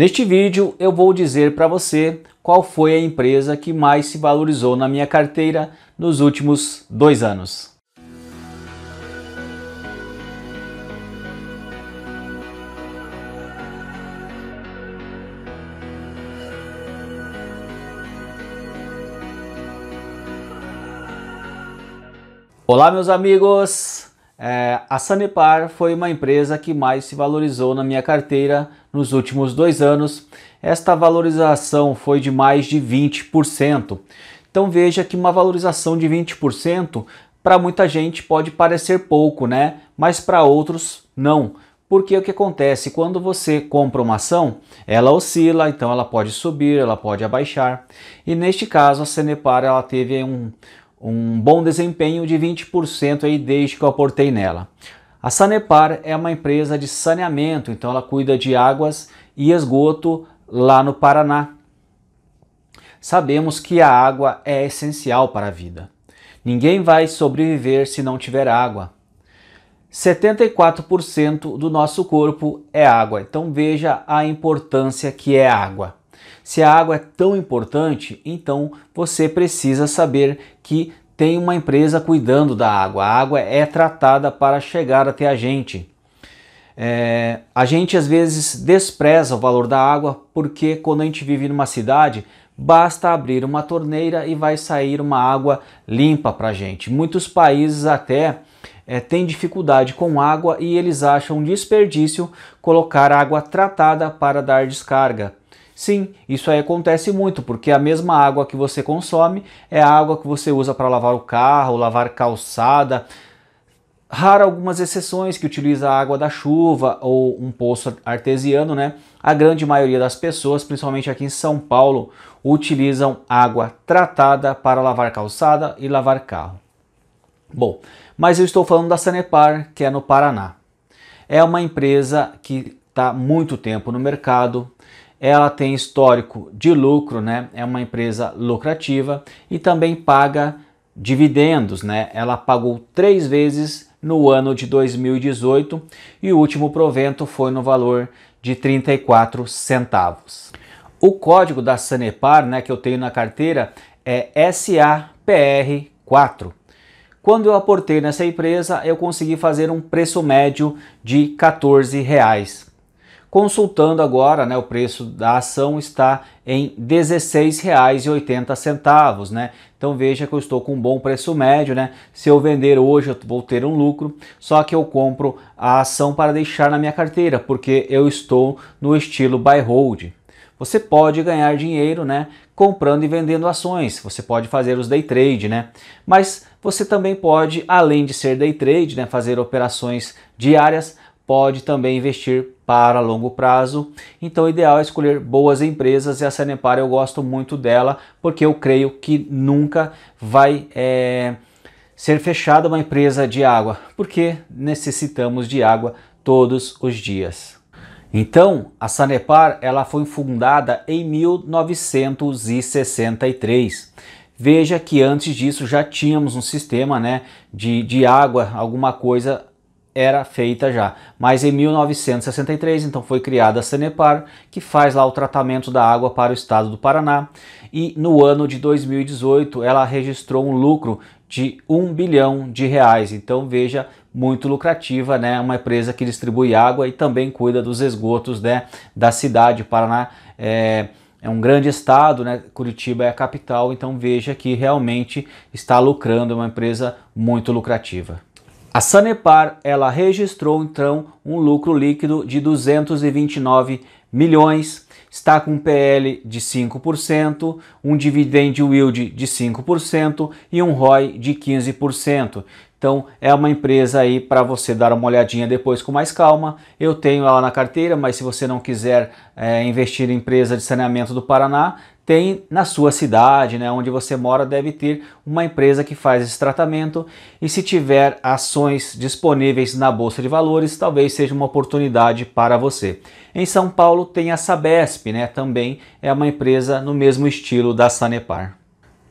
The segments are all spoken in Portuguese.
Neste vídeo eu vou dizer para você qual foi a empresa que mais se valorizou na minha carteira nos últimos dois anos. Olá meus amigos, é, a Sanepar foi uma empresa que mais se valorizou na minha carteira nos últimos dois anos. Esta valorização foi de mais de 20%. Então veja que uma valorização de 20% para muita gente pode parecer pouco, né? Mas para outros não. Porque o que acontece quando você compra uma ação, ela oscila, então ela pode subir, ela pode abaixar. E neste caso a Sanepar ela teve um, um bom desempenho de 20% aí desde que eu aportei nela. A Sanepar é uma empresa de saneamento, então ela cuida de águas e esgoto lá no Paraná. Sabemos que a água é essencial para a vida. Ninguém vai sobreviver se não tiver água. 74% do nosso corpo é água, então veja a importância que é água. Se a água é tão importante, então você precisa saber que tem uma empresa cuidando da água. A água é tratada para chegar até a gente. É, a gente às vezes despreza o valor da água porque quando a gente vive numa cidade, basta abrir uma torneira e vai sair uma água limpa para a gente. Muitos países até é, têm dificuldade com água e eles acham desperdício colocar água tratada para dar descarga. Sim, isso aí acontece muito, porque a mesma água que você consome é a água que você usa para lavar o carro, lavar calçada. Rara algumas exceções que utiliza a água da chuva ou um poço artesiano, né? A grande maioria das pessoas, principalmente aqui em São Paulo, utilizam água tratada para lavar calçada e lavar carro. Bom, mas eu estou falando da Sanepar, que é no Paraná. É uma empresa que está muito tempo no mercado, ela tem histórico de lucro, né? É uma empresa lucrativa e também paga dividendos, né? Ela pagou três vezes no ano de 2018 e o último provento foi no valor de 34 centavos. O código da Sanepar, né, que eu tenho na carteira é SAPR4. Quando eu aportei nessa empresa, eu consegui fazer um preço médio de 14 reais. Consultando agora, né, o preço da ação está em R$ 16,80, né? Então veja que eu estou com um bom preço médio, né? Se eu vender hoje, eu vou ter um lucro, só que eu compro a ação para deixar na minha carteira, porque eu estou no estilo buy hold. Você pode ganhar dinheiro, né, comprando e vendendo ações. Você pode fazer os day trade, né? Mas você também pode, além de ser day trade, né, fazer operações diárias, pode também investir para longo prazo. Então, o ideal é escolher boas empresas e a Sanepar eu gosto muito dela, porque eu creio que nunca vai é, ser fechada uma empresa de água, porque necessitamos de água todos os dias. Então, a Sanepar ela foi fundada em 1963. Veja que antes disso já tínhamos um sistema né, de, de água, alguma coisa era feita já. Mas em 1963, então foi criada a Cenepar, que faz lá o tratamento da água para o estado do Paraná. E no ano de 2018, ela registrou um lucro de 1 bilhão de reais. Então veja, muito lucrativa, né? Uma empresa que distribui água e também cuida dos esgotos, né, da cidade. O Paraná é é um grande estado, né? Curitiba é a capital, então veja que realmente está lucrando, é uma empresa muito lucrativa. A Sanepar ela registrou então um lucro líquido de 229 milhões, está com um PL de 5%, um dividend yield de 5% e um ROI de 15%. Então é uma empresa aí para você dar uma olhadinha depois com mais calma. Eu tenho ela na carteira, mas se você não quiser é, investir em empresa de saneamento do Paraná, tem na sua cidade, né, onde você mora, deve ter uma empresa que faz esse tratamento. E se tiver ações disponíveis na bolsa de valores, talvez seja uma oportunidade para você. Em São Paulo tem a Sabesp, né, também é uma empresa no mesmo estilo da Sanepar.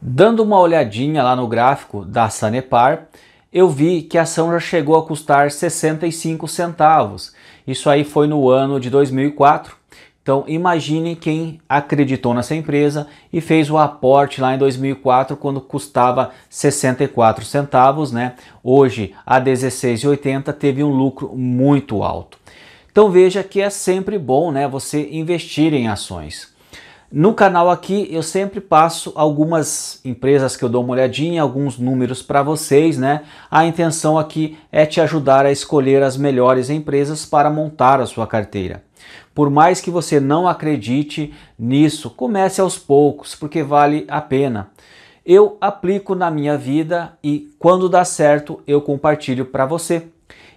Dando uma olhadinha lá no gráfico da Sanepar, eu vi que a ação já chegou a custar 65 centavos. Isso aí foi no ano de 2004 então imagine quem acreditou nessa empresa e fez o aporte lá em 2004 quando custava 64 centavos, né? Hoje a 16,80 teve um lucro muito alto. Então veja que é sempre bom, né, você investir em ações. No canal aqui eu sempre passo algumas empresas que eu dou uma olhadinha, alguns números para vocês, né? A intenção aqui é te ajudar a escolher as melhores empresas para montar a sua carteira. Por mais que você não acredite nisso, comece aos poucos, porque vale a pena. Eu aplico na minha vida e quando dá certo, eu compartilho para você.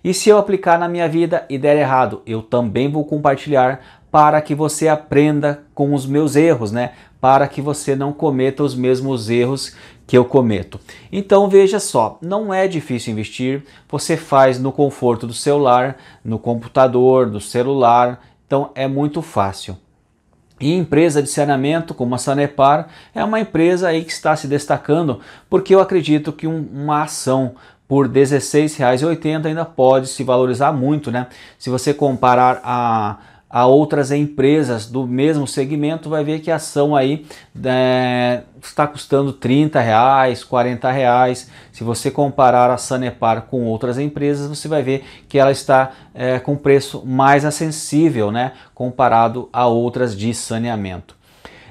E se eu aplicar na minha vida e der errado, eu também vou compartilhar para que você aprenda com os meus erros, né? Para que você não cometa os mesmos erros que eu cometo. Então veja só, não é difícil investir, você faz no conforto do seu lar, no computador, no celular, então é muito fácil. E empresa de saneamento como a Sanepar é uma empresa aí que está se destacando, porque eu acredito que um, uma ação por R$16,80 ainda pode se valorizar muito, né? Se você comparar a a outras empresas do mesmo segmento, vai ver que a ação aí é, está custando 30 reais, 40 reais. Se você comparar a Sanepar com outras empresas, você vai ver que ela está é, com preço mais acessível, né, comparado a outras de saneamento.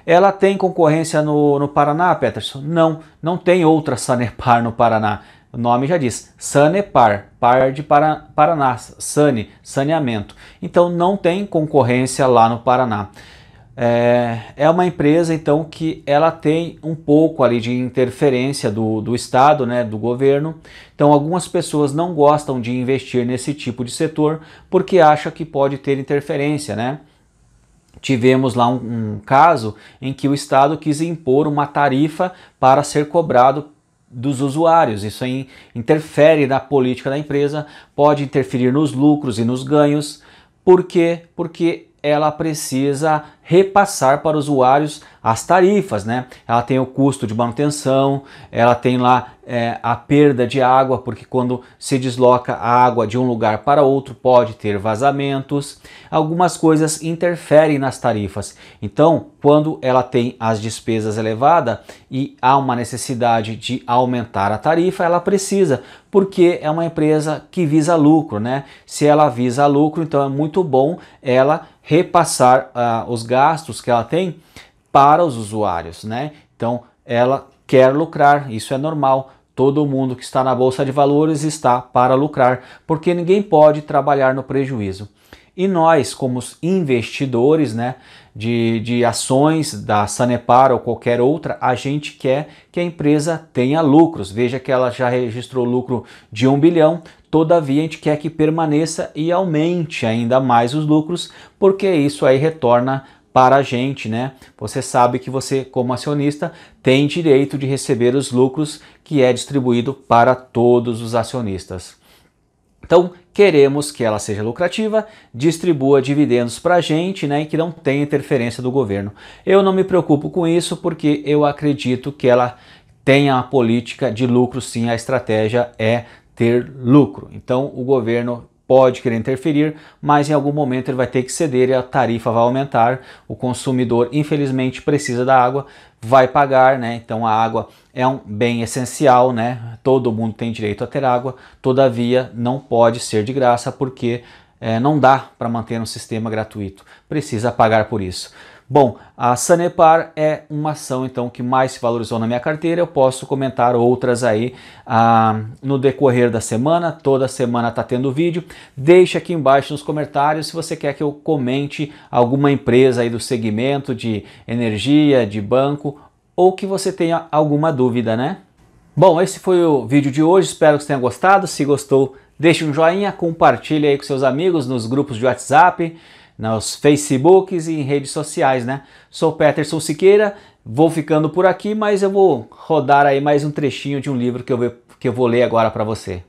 Ela tem concorrência no, no Paraná, Peterson? Não, não tem outra Sanepar no Paraná. O nome já diz, Sanepar, par de Paraná, Sane, saneamento. Então não tem concorrência lá no Paraná. É, é uma empresa então que ela tem um pouco ali de interferência do, do Estado, né, do governo. Então algumas pessoas não gostam de investir nesse tipo de setor porque acham que pode ter interferência, né? Tivemos lá um, um caso em que o Estado quis impor uma tarifa para ser cobrado dos usuários. Isso interfere na política da empresa, pode interferir nos lucros e nos ganhos. Por quê? Porque ela precisa repassar para usuários as tarifas, né? Ela tem o custo de manutenção, ela tem lá é, a perda de água, porque quando se desloca a água de um lugar para outro pode ter vazamentos. Algumas coisas interferem nas tarifas. Então, quando ela tem as despesas elevadas e há uma necessidade de aumentar a tarifa, ela precisa, porque é uma empresa que visa lucro, né? Se ela visa lucro, então é muito bom ela repassar ah, os gastos gastos que ela tem para os usuários, né? Então ela quer lucrar, isso é normal. Todo mundo que está na bolsa de valores está para lucrar, porque ninguém pode trabalhar no prejuízo. E nós, como investidores né, de, de ações da Sanepar ou qualquer outra, a gente quer que a empresa tenha lucros. Veja que ela já registrou lucro de um bilhão, todavia a gente quer que permaneça e aumente ainda mais os lucros, porque isso aí retorna para a gente, né? Você sabe que você, como acionista, tem direito de receber os lucros que é distribuído para todos os acionistas. Então, queremos que ela seja lucrativa, distribua dividendos para a gente né, e que não tenha interferência do governo. Eu não me preocupo com isso porque eu acredito que ela tenha a política de lucro sim, a estratégia é ter lucro. Então, o governo pode querer interferir, mas em algum momento ele vai ter que ceder e a tarifa vai aumentar. O consumidor, infelizmente, precisa da água, vai pagar, né? Então a água é um bem essencial, né? Todo mundo tem direito a ter água, todavia não pode ser de graça porque é, não dá para manter um sistema gratuito, precisa pagar por isso. Bom, a Sanepar é uma ação então que mais se valorizou na minha carteira. Eu posso comentar outras aí ah, no decorrer da semana. Toda semana tá tendo vídeo. Deixa aqui embaixo nos comentários se você quer que eu comente alguma empresa aí do segmento de energia, de banco ou que você tenha alguma dúvida, né? Bom, esse foi o vídeo de hoje. Espero que você tenha gostado. Se gostou, deixe um joinha, compartilhe aí com seus amigos nos grupos de WhatsApp nos Facebooks e em redes sociais, né? Sou Peterson Siqueira, vou ficando por aqui, mas eu vou rodar aí mais um trechinho de um livro que eu, vou, que eu vou ler agora para você.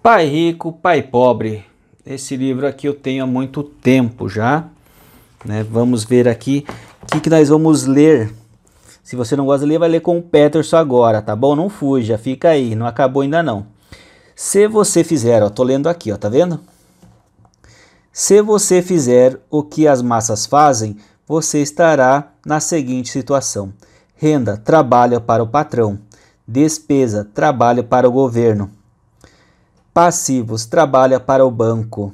Pai Rico, Pai Pobre. Esse livro aqui eu tenho há muito tempo já. Né? Vamos ver aqui o que, que nós vamos ler. Se você não gosta de ler, vai ler com o Peterson agora, tá bom? Não fuja, fica aí, não acabou ainda não. Se você fizer, ó, tô lendo aqui, ó, tá vendo? Se você fizer o que as massas fazem, você estará na seguinte situação: renda trabalha para o patrão, despesa trabalha para o governo, passivos trabalha para o banco.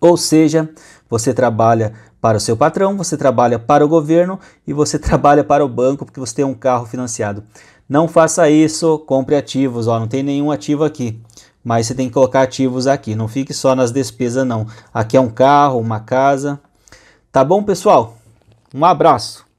Ou seja, você trabalha para o seu patrão, você trabalha para o governo e você trabalha para o banco porque você tem um carro financiado. Não faça isso, compre ativos, ó, não tem nenhum ativo aqui mas você tem que colocar ativos aqui, não fique só nas despesas não. Aqui é um carro, uma casa. Tá bom, pessoal? Um abraço.